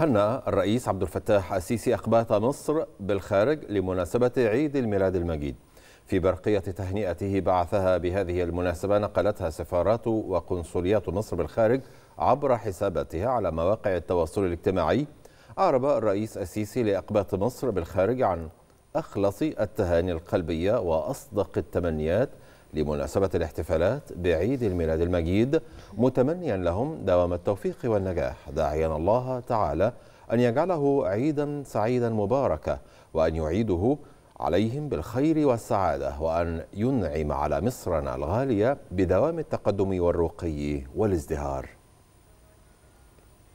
هنأ الرئيس عبد الفتاح السيسي أقباط مصر بالخارج لمناسبة عيد الميلاد المجيد في برقية تهنئته بعثها بهذه المناسبة نقلتها سفارات وقنصليات مصر بالخارج عبر حساباتها على مواقع التواصل الاجتماعي أعرب الرئيس السيسي لأقباط مصر بالخارج عن أخلص التهاني القلبية وأصدق التمنيات لمناسبة الاحتفالات بعيد الميلاد المجيد متمنيا لهم دوام التوفيق والنجاح داعيا الله تعالى أن يجعله عيدا سعيدا مباركا وأن يعيده عليهم بالخير والسعادة وأن ينعم على مصرنا الغالية بدوام التقدم والرقي والازدهار